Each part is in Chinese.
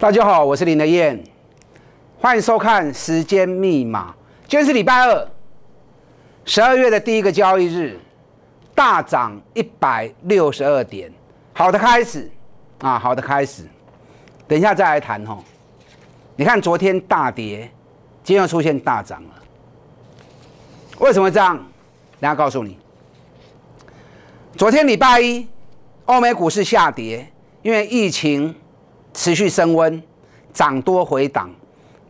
大家好，我是林德燕，欢迎收看《时间密码》。今天是礼拜二，十二月的第一个交易日，大涨一百六十二点，好的开始啊，好的开始。等一下再来谈哦。你看，昨天大跌，今天又出现大涨了，为什么这样？人家告诉你，昨天礼拜一，欧美股市下跌，因为疫情。持续升温，涨多回档。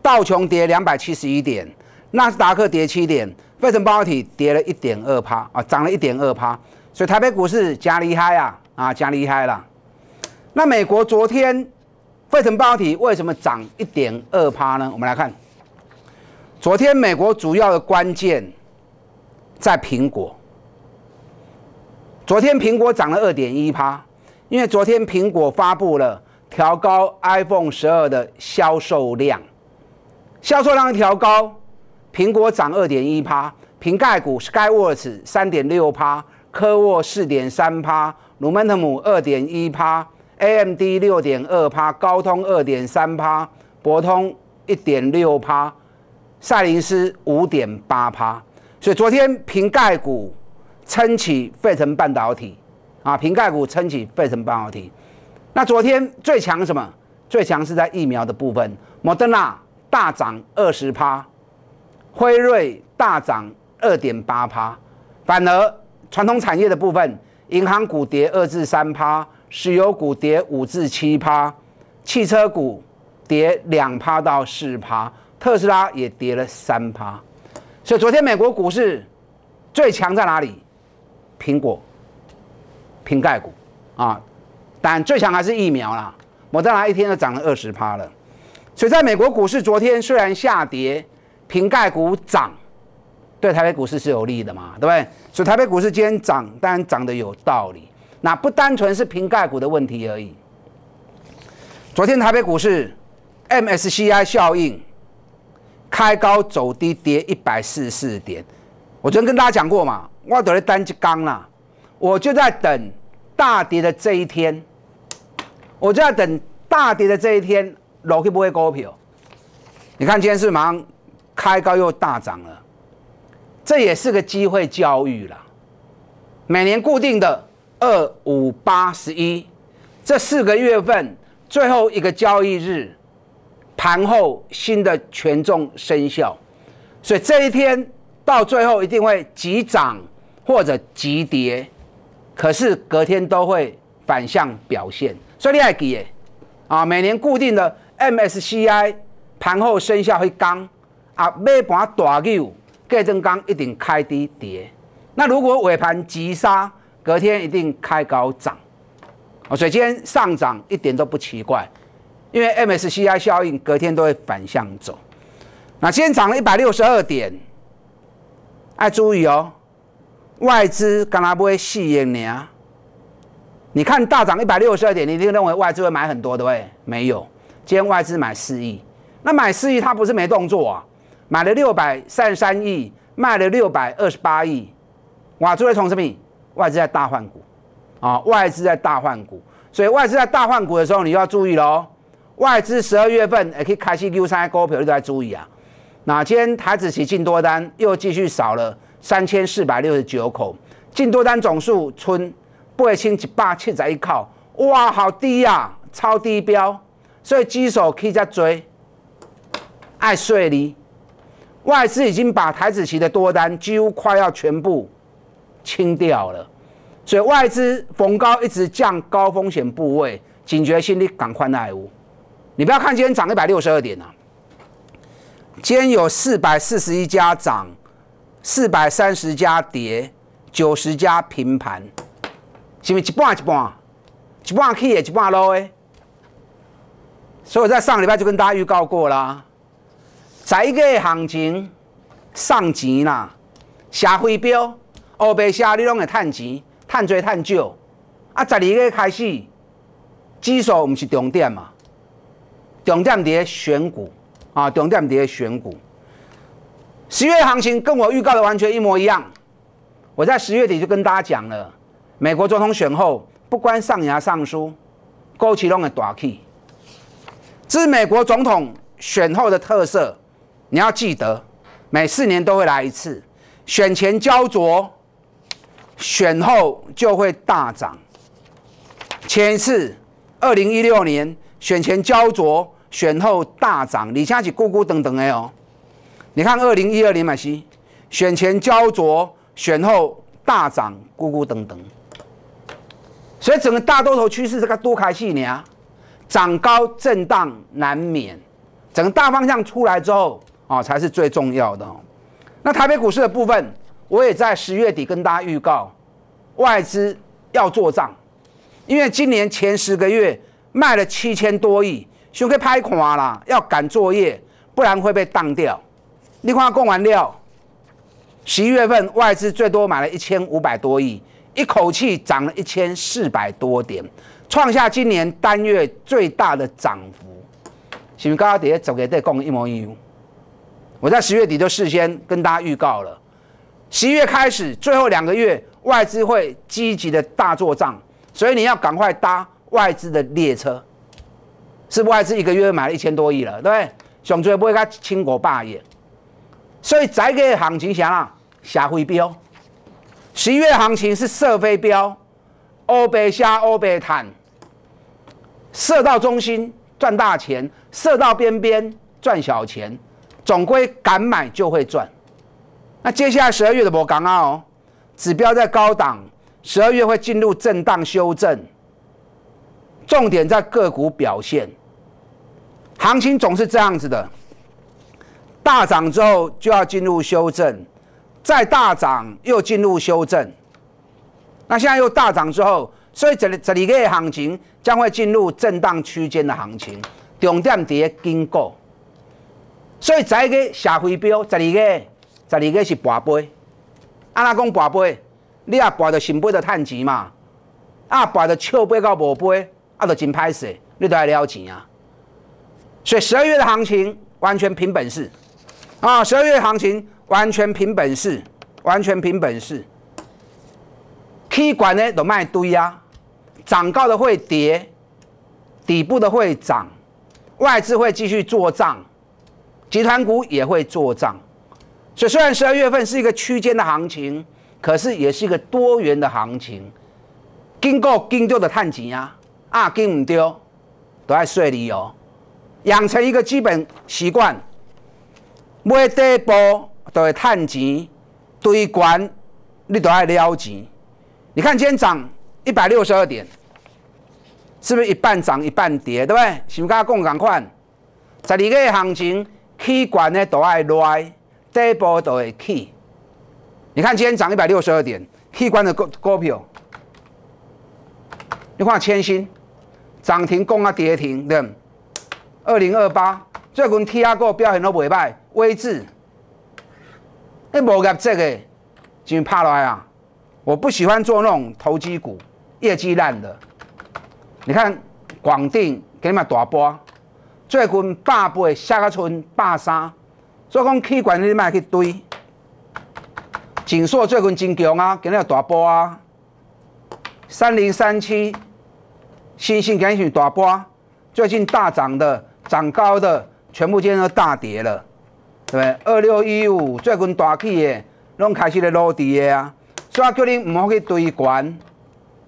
道琼跌两百七十一点，纳斯达克跌七点，费城半导体跌了一点二趴啊，涨了一点二趴，所以台北股市加厉害啊啊加厉害了。那美国昨天费城半导体为什么涨一点二趴呢？我们来看，昨天美国主要的关键在苹果，昨天苹果涨了二点一趴，因为昨天苹果发布了。调高 iPhone 十二的销售量，销售量调高，苹果涨二点一趴，瓶盖股 s k y w a r t h 三点六趴，科沃四点三趴 r 曼特姆二点一趴，AMD 六点二趴，高通二点三趴，博通一点六趴，赛灵思五点八趴。所以昨天瓶盖股撑起费城半导体，啊，瓶盖股撑起费城半导体。那昨天最强什么？最强是在疫苗的部分摩登 d 大涨二十趴，辉瑞大涨二点八趴，反而传统产业的部分，银行股跌二至三趴，石油股跌五至七趴，汽车股跌两趴到四趴，特斯拉也跌了三趴。所以昨天美国股市最强在哪里？苹果，瓶盖股啊。但最强还是疫苗啦，我登拉一天就涨了二十趴了，所以在美国股市昨天虽然下跌，瓶盖股涨，对台北股市是有利的嘛，对不对？所以台北股市今天涨，当然涨得有道理，那不单纯是瓶盖股的问题而已。昨天台北股市 M S C I 效应开高走低，跌一百四十四点。我昨天跟大家讲过嘛，我等在单只刚啦，我就在等大跌的这一天。我就要等大跌的这一天，逻辑不会高票。你看今天是马上开高又大涨了，这也是个机会交易了。每年固定的二五八十一这四个月份最后一个交易日，盘后新的权重生效，所以这一天到最后一定会急涨或者急跌，可是隔天都会反向表现。所以你爱记得啊，每年固定的 MSCI 盘后生效会降，啊，尾盘大牛，隔天刚一定开低跌。那如果尾盘急杀，隔天一定开高涨。所以今天上涨一点都不奇怪，因为 MSCI 效应隔天都会反向走。那今天涨了一百六十二点，爱注意哦，外资干阿四戏业尔。你看大涨一百六十二点，你一定认为外资会买很多不对？没有，今天外资买四亿，那买四亿，它不是没动作啊，买了六百三十三亿，卖了六百二十八亿，哇，住一从什么？外资在大换股啊，外资在大换股，所以外资在大换股的时候，你就要注意喽。外资十二月份也可以开始 Q 三高比都要注意啊。那今天台子期进多单又继续少了三千四百六十九口，进多单总数春。八千一百七十一靠哇，好低啊，超低标，所以指可以再追，爱睡哩。外资已经把台子期的多单几乎快要全部清掉了，所以外资逢高一直降高风险部位，警觉心理赶快奈悟。你不要看今天涨一百六十二点啊，今天有四百四十一家涨，四百三十家跌，九十家平盘。是是一半一半，一半起也一半落诶，所以我在上礼拜就跟大家预告过啦，在一个行情上钱啦，社飞标、乌白下你拢会趁钱，趁多趁少。啊，十二月开始指数毋是重点嘛，重点伫选股啊，重点伫选股。十月行情跟我预告的完全一模一样，我在十月底就跟大家讲了。美国总统选后不关上牙上书，高奇隆的大气。自美国总统选后的特色，你要记得，每四年都会来一次。选前焦灼，选后就会大涨。前一次二零一六年，选前焦灼，选后大涨，李在是咕咕等等的哦。你看二零一二年买西，选前焦灼，选后大涨，咕咕等等。所以整个大多头趋势这个多头你呢，涨高震荡难免，整个大方向出来之后啊，才是最重要的。那台北股市的部分，我也在十月底跟大家预告，外资要做账，因为今年前十个月卖了七千多亿，想去拍款啦，要赶作业，不然会被当掉。你看供完料，十一月份外资最多买了一千五百多亿。一口气涨了一千四百多点，创下今年单月最大的涨幅。是不是刚高跌？走给这共一模一样。我在十月底就事先跟大家预告了，十一月开始，最后两个月外资会积极的大做账，所以你要赶快搭外资的列车。是外资一个月买了一千多亿了，对不对？熊追不会看倾国霸业，所以这个行情啥啦？下回标。十一月行情是射飞镖，欧白虾、欧白坦，射到中心赚大钱，射到边边赚小钱，总归敢买就会赚。那接下来十二月的我刚啊哦，指标在高档，十二月会进入震荡修正，重点在个股表现。行情总是这样子的，大涨之后就要进入修正。再大涨又进入修正，那现在又大涨之后，所以这这一个行情将会进入震荡区间的行情，重点在经过。所以这个社会标，十二月十二月是博杯，啊，讲博杯，你啊博到新杯就趁钱嘛，啊，博到笑杯到无杯，啊，就真歹势，你都要了钱啊。所以十二月的行情完全凭本事，啊，十二月行情。完全凭本事，完全凭本事。K 管呢都卖堆啊，涨高的会跌，底部的会涨，外资会继续做账，集团股也会做账。所以虽然十二月份是一个区间的行情，可是也是一个多元的行情。金够金丢的探底啊，啊金唔丢，都在睡里哦。养成一个基本习惯，买第一都会趁钱堆关，你都爱撩钱。你看今天涨一百六十二点，是不是一半涨一半跌，对不对？是甲共同款，十二个行情起关的都爱落，底部都会起。你看今天涨一百六十二点，起关的股股票，你看千星涨停共啊跌停的，二零二八最近 T R 股表现都袂歹，威智。你无业绩诶，就落来啊！我不喜欢做那种投机股，业绩烂的。你看，广电今日大波，最近百八下个村百三，所以讲气管你卖去堆。锦硕最近真强啊，今日大波啊。三零三七，新兴今日是大波，最近大涨的、长高的，全部今日都大跌了。对不对？二六一五最近大起的，拢开始咧落地的啊。所以叫你毋好去追悬，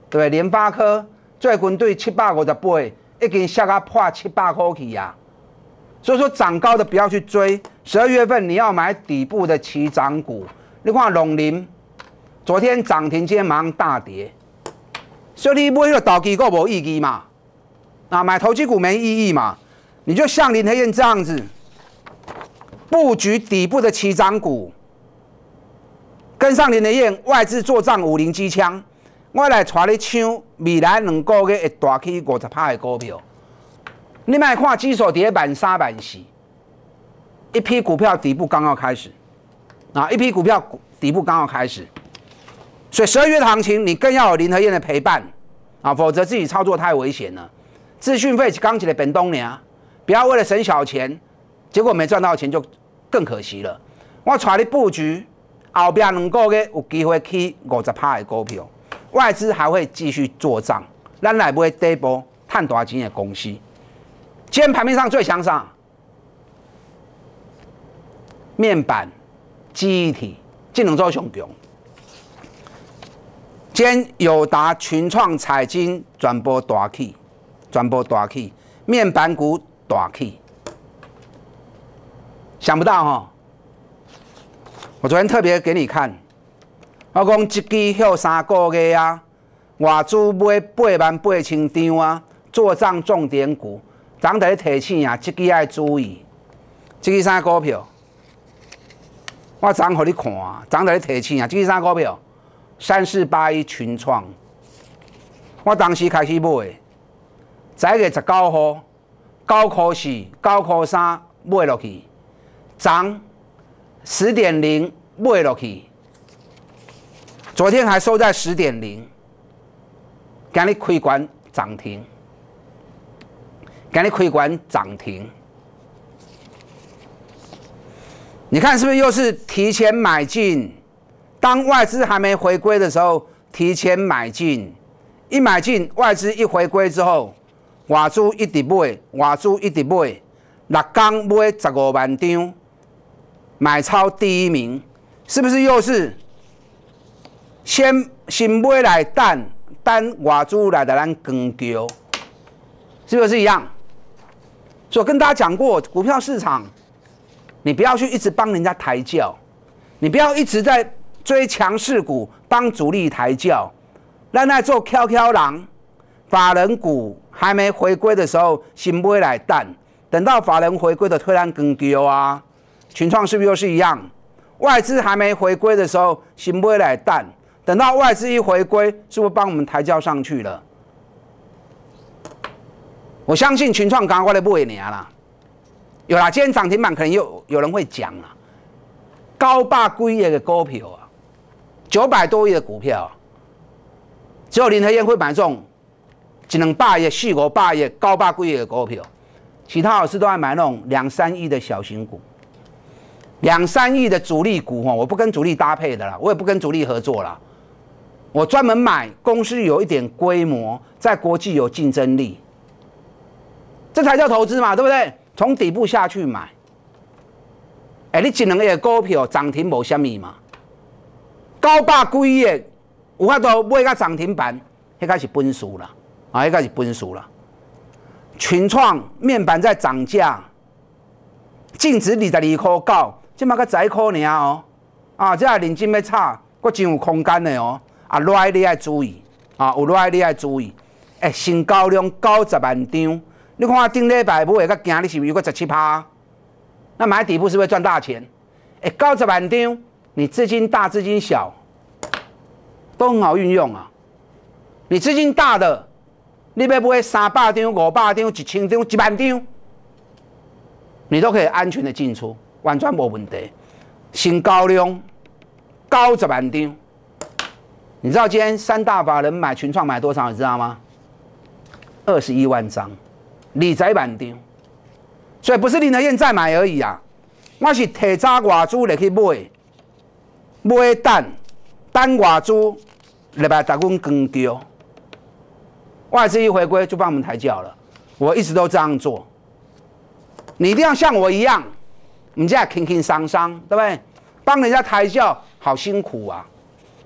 对不对？联发科最近对七百五十八，已经下到破七百股去啊。所以说，涨高的不要去追。十二月份你要买底部的起涨股。你看农林，昨天涨停，今天马上大跌。所以你买迄投机股无意义嘛？啊，买投机股没意义嘛？你就像林黑燕这样子。布局底部的七张股，跟上林的燕外资作战五零机枪，我来带你抢未来两个月会大起五十趴的股票。你卖看指数在万三万四，一批股票底部刚好开始啊，一批股票底部刚好开始。所以十二月的行情，你更要有林和燕的陪伴啊，否则自己操作太危险了。资讯费刚起来本东年，不要为了省小钱，结果没赚到钱就。更可惜了，我带你布局，后边两个月有机会去五十趴的股票，外资还会继续做涨，咱来买底部赚大钱的公司。今盘面上最强啥？面板、记忆体，这两组上强。今友达、群创、彩晶，全部大气，全部大气，面板股大气。想不到哈！我昨天特别给你看，我讲一支后三个月啊，外资买八万八千张啊，做涨重点股，咱得提醒啊，这支要注意。这支啥股票？我昨你看，昨在你提醒啊，这支啥股票？三四八一群创，我当时开始买，十一月十九号，九块四，九块三买落去。涨十点零卖落去，昨天还收在十点零，今日亏关涨停，今日亏关涨停。你看是不是又是提前买进？当外资还没回归的时候，提前买进。一买进，外资一回归之后，外资一直买，外资一直买，六天买十五万张。买超第一名，是不是又是先先买来等，等瓦资来的咱更丢，是不是一样？所以跟大家讲过，股票市场，你不要去一直帮人家抬轿，你不要一直在追强势股，帮主力抬轿，让那做飘飘狼。法人股还没回归的时候，先买来等，等到法人回归的突然更丢啊。群创是不是又是一样？外资还没回归的时候，行不来蛋；等到外资一回归，是不是帮我们抬轿上去了？我相信群创刚挂的不为难啦。有啦，今天涨停板可能又有人会讲了：高霸百业的股票啊，九百多亿的股票啊，只有林和燕会买中，只能霸业、四五霸亿、高霸百业的股票，其他老师都爱买那种两三亿的小型股。两三亿的主力股哈，我不跟主力搭配的啦，我也不跟主力合作啦。我专门买公司有一点规模，在国际有竞争力，这才叫投资嘛，对不对？从底部下去买，哎，你只能哎股票涨停无什么嘛，高百几的有法度买个涨停板，迄个是本数啦，啊，迄个是本数啦。群创面板在涨价，净值二十二块高。即嘛个窄可尔啊？哦，啊，即下认真要炒，我真有空间的哦。啊，来你爱注意，啊，有来你爱注意。哎，成交量九十万张，你看顶礼拜不会个今日是毋是有个十七趴？那买底部是不是赚大钱？哎，九十万张，你资金大，资金小，都很好运用啊。你资金大的，礼拜不会三百张、五百张、一千张、一万张，你都可以安全的进出。完全无问题，成交量高十万张。你知道今天三大法人买群创买多少？你知道吗？二十一万张，理财版张。所以不是林德燕在买而已啊，我是提渣外资来去买，买等等外资来把大军攻掉。外资一回归就帮我们抬轿了，我一直都这样做。你一定要像我一样。人家轻轻松松，对不对？帮人家抬轿，好辛苦啊，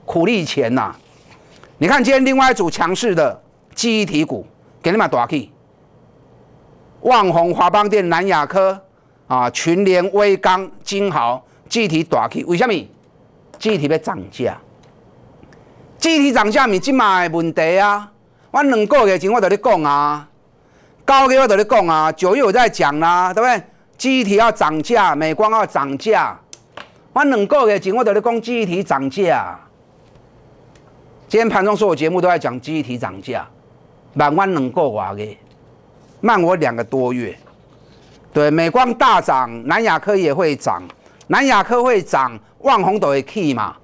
苦力钱呐！你看今天另外一组强势的忆体股给你们大起，万宏、华邦电、南亚科啊，群联、威刚、金豪集体大起，为什么？集体要涨价，集体涨价咪即卖的问题啊！我两个月前我就咧讲啊，九月我就咧讲啊，九月有在讲啦，对不对？机体要涨价，美光要涨价。我两个月前我都咧讲机体涨价。今天盘中所有节目都在讲机体涨价。满我两个月，慢我两个多月。对，美光大涨，南亚科也会涨。南亚科会涨，万宏都会去嘛。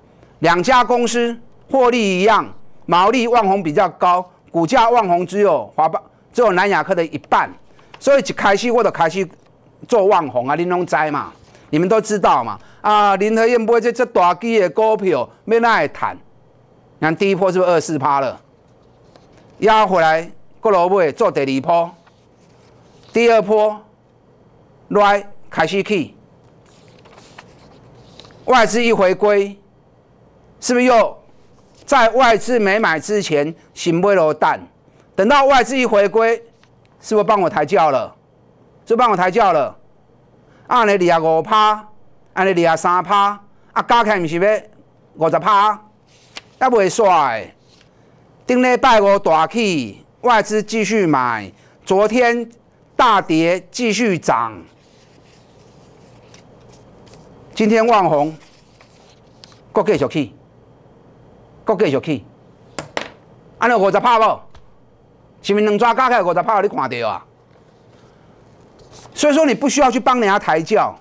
两家公司获利一样，毛利万宏比较高，股价万宏只有华邦只有南亚科的一半。所以一开市我就开市。做网红啊，恁拢知嘛，你们都知道嘛啊！林和燕买这这大基的股票，没奈谈。你看第一波是不是二四趴了？压回来，过落尾做第二波。第二波来开始去。外资一回归，是不是又在外资没买之前先买了蛋？等到外资一回归，是不是帮我抬轿了？就帮我抬轿了，安尼二五趴，安尼二三趴，啊加起来毋是要五十趴，那袂衰。顶礼拜五大起，外资继续买，昨天大跌继续涨，今天万红，国继续起，国继续起，安尼五十趴咯，是毋是两爪加起来五十趴？你看到啊？所以说，你不需要去帮人家抬轿。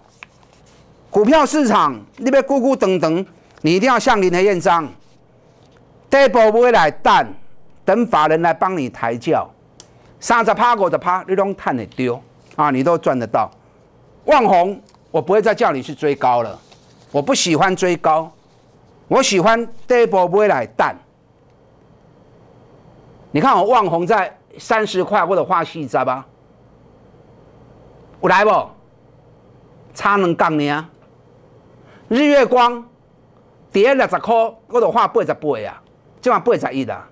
股票市场那边咕咕等等，你一定要向林德验章，double 买来等，等法人来帮你抬轿。三十趴、五十趴，你拢赚得丢啊！你都赚得到。望红，我不会再叫你去追高了，我不喜欢追高，我喜欢 double 买来等。你看我望红在三十块或者花西，知道吧？有来无？差两杠尼啊！日月光跌六十块，我都花八十八啊！即嘛八十一啊！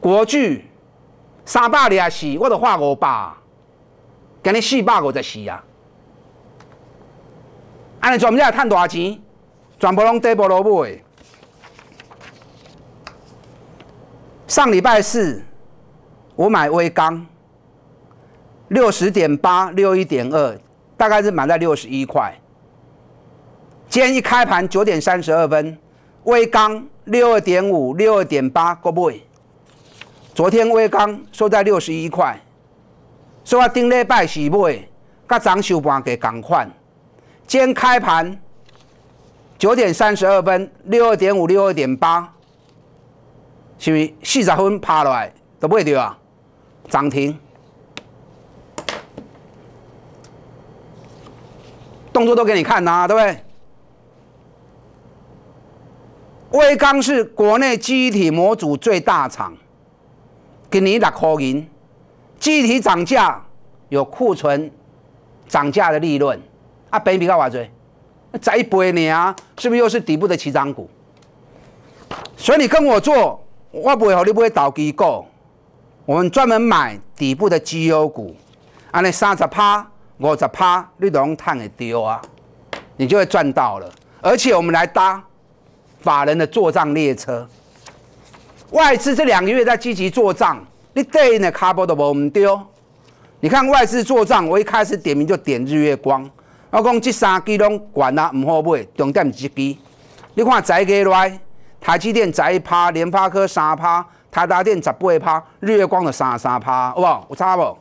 国巨三百廿四，我都花五百，今日四百五十四啊！安尼全部在赚大钱，全部拢低波落买。上礼拜四，我买微钢。六十点八，六一点二，大概是买在六十一块。今一开盘九点三十二分，微钢六二点五，六二点八，过买。昨天微钢收在六十一块，所以顶礼拜是买，甲早收盘给同款。今开盘九点三十二分，六二点五，六二点八，是是四十分落来都买着啊？涨停。动作都给你看啦，对不对？威刚是国内基体模组最大厂，今年六块钱，基体涨价有库存涨价的利润，啊，比比较划水，再一倍呢，是不是又是底部的起涨股？所以你跟我做，我不会和你不会倒机构，我们专门买底部的绩优股，按那三十趴。五十趴，你都能炭给丢啊，你就会赚到了。而且我们来搭法人的做账列车，外资这两个月在积极做账，你对的卡波无不丢？你看外资做账，我一开始点名就点日月光，我讲这三支拢管啊，唔好买，重点一支。你看再加来，台积电再趴，联发科三趴，台达电十八趴，日月光的三十三趴，好无？有差无？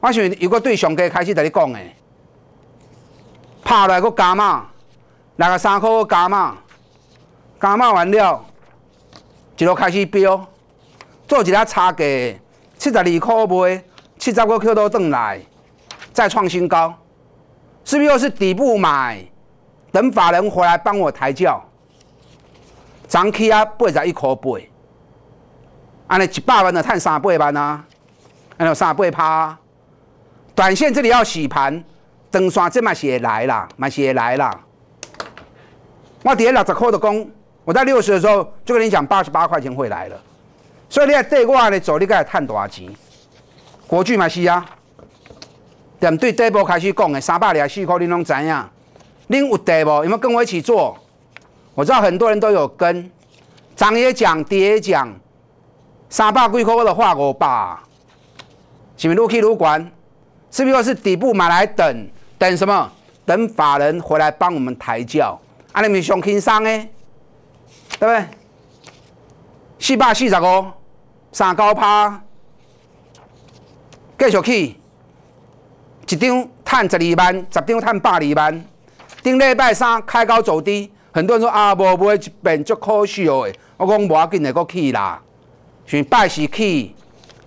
我想有个对上家开始在你讲诶，拍来个加码，来个三块加码，加码完了，就开始飙，做一下差价，七十二块卖，七十个 Q 都转来，再创新高，是不是又是底部买？等法人回来帮我抬轿，涨起啊，八十一箍八，安尼一百万就趁三八万啊，安尼三八拍。短线这里要洗盘，登山这么写来啦，嘛写来啦。我跌六十块的工，我在六十的时候，就跟你讲八十八块钱会来了，所以你要对我来的走，你该探多少钱？国巨嘛是啊，两对底部开始讲的三百二四块，你拢知影？你有底无？有没有跟我一起做？我知道很多人都有跟，涨也涨，跌也涨，三百几块我都花五百，是是越去越高？是不是说，是底部买来等等什么？等法人回来帮我们抬轿？阿你们上轻松诶，对不对？四百四十五，三九趴，继续去，一张赚十二万，十张赚百二万。顶礼拜三开高走低，很多人说啊，无买一边足可惜哦。我讲无要紧，下个去啦，是拜四去，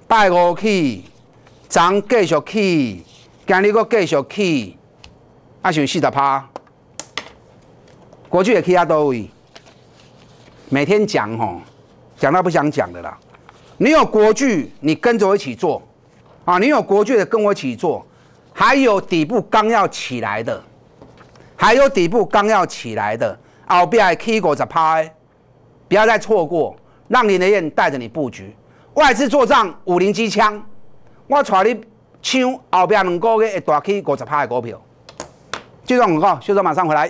拜五去。涨继续去，讲你个继续去，阿像四十趴，国剧也可以阿多位，每天讲吼，讲到不想讲的啦。你有国剧，你跟着我一起做啊！你有国剧的跟我一起做，还有底部刚要起来的，还有底部刚要起来的，后边还起过十趴，不要再错过，让林德燕带着你布局外资做账，五零机枪。我带你抢后壁两个月会大起五十趴的股票，即种五个，小手马上回来。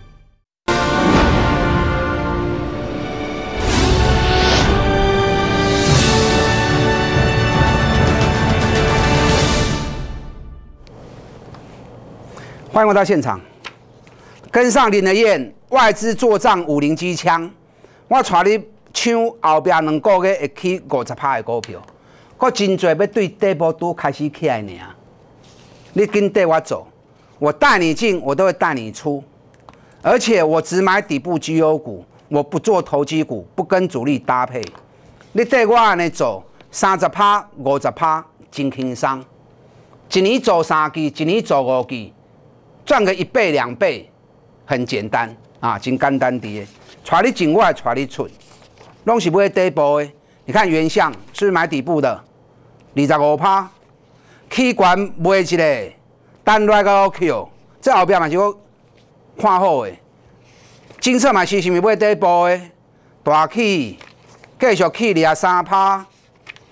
欢迎我到现场，跟上林德燕外资做账五零机枪，我带你抢后边两个月一千五十趴的股票，佮真侪要对底波都开始起来呢。你跟得我走，我带你进，我都会带你出，而且我只买底部绩优股，我不做投机股，不跟主力搭配。你跟我安尼走，三十趴、五十趴，真轻松。一年做三季，一年做五季。赚个一倍两倍很简单啊，真简单滴。带你进，外带你出，拢是买底部的。你看，原相是买底部的，二十五趴，气管买一个，单拉个 Q，这后壁嘛是就看好诶。金色嘛是是毋是买底部的，大气继续去两三趴，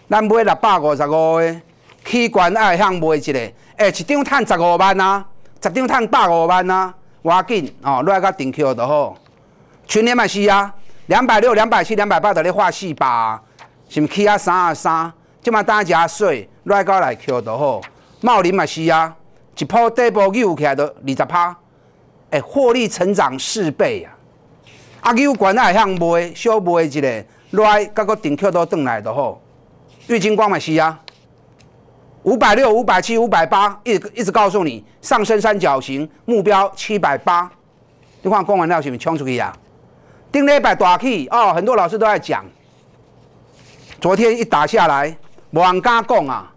咱买六百五十五的，气管爱向买一个，哎，一张趁十五万啊！十张赚百五万啊，哇紧哦，来个顶购就好，全年嘛是啊，两百六、两百七、两百八，都咧画四百，是是起啊三啊三，即嘛单只小，来个来购就好，茂林嘛是啊，一坡底部扭起来都二十趴，哎，获利成长四倍啊。啊，扭管的也向卖，小卖一个，来个顶购都转来就好，瑞金光嘛是啊。五百六、五百七、五百八，一直一直告诉你上升三角形目标七百八，你换光完料不是冲出去啊？顶礼拜大起哦，很多老师都在讲。昨天一打下来，人敢讲啊，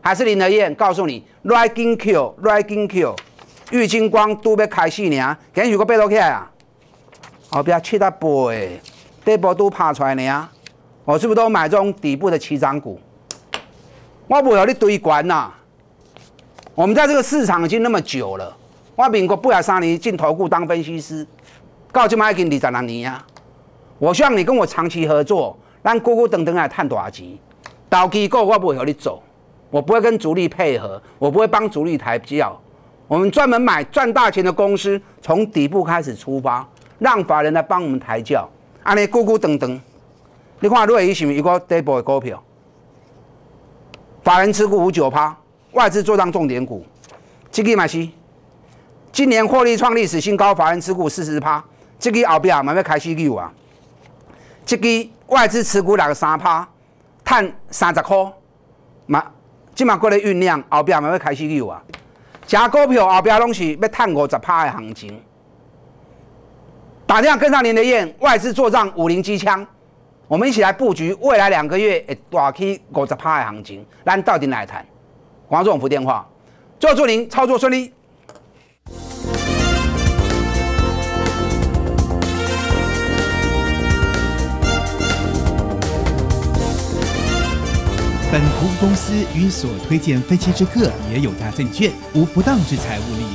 还是林德燕告诉你，rising Q，rising Q，玉金光都要开始呢。今日如果背落来啊，后边七到八的，部都拍出来呢我是不是都买这种底部的七涨股？我不会你堆关呐。我们在这个市场已经那么久了。我民国不了三年进投顾当分析师，到起嘛已经二十六年啊。我希望你跟我长期合作，让孤孤单单来赚大钱。导机构我不会和你走，我不会跟主力配合，我不会帮主力抬轿。我们专门买赚大钱的公司，从底部开始出发，让法人来帮我们抬轿，安尼孤孤单单。你看，如果你是某一个底部的股票。法人持股五九趴，外资做账重点股，这个买是今年获利创历史新高，法人持股四十趴，这个后边慢慢开始溜啊，这个外资持股两个三趴，赚三十块，嘛，即嘛过来酝酿，后边慢慢开始溜啊，假股票后边拢是要赚五十趴的行情，大量跟上您的眼，外资做账五零机枪。我们一起来布局未来两个月诶大起五十趴的行情，咱到底来谈。黄总，福电话，最后祝您操作顺利。本服务公司与所推荐分期之客也有大证券无不当之财务利。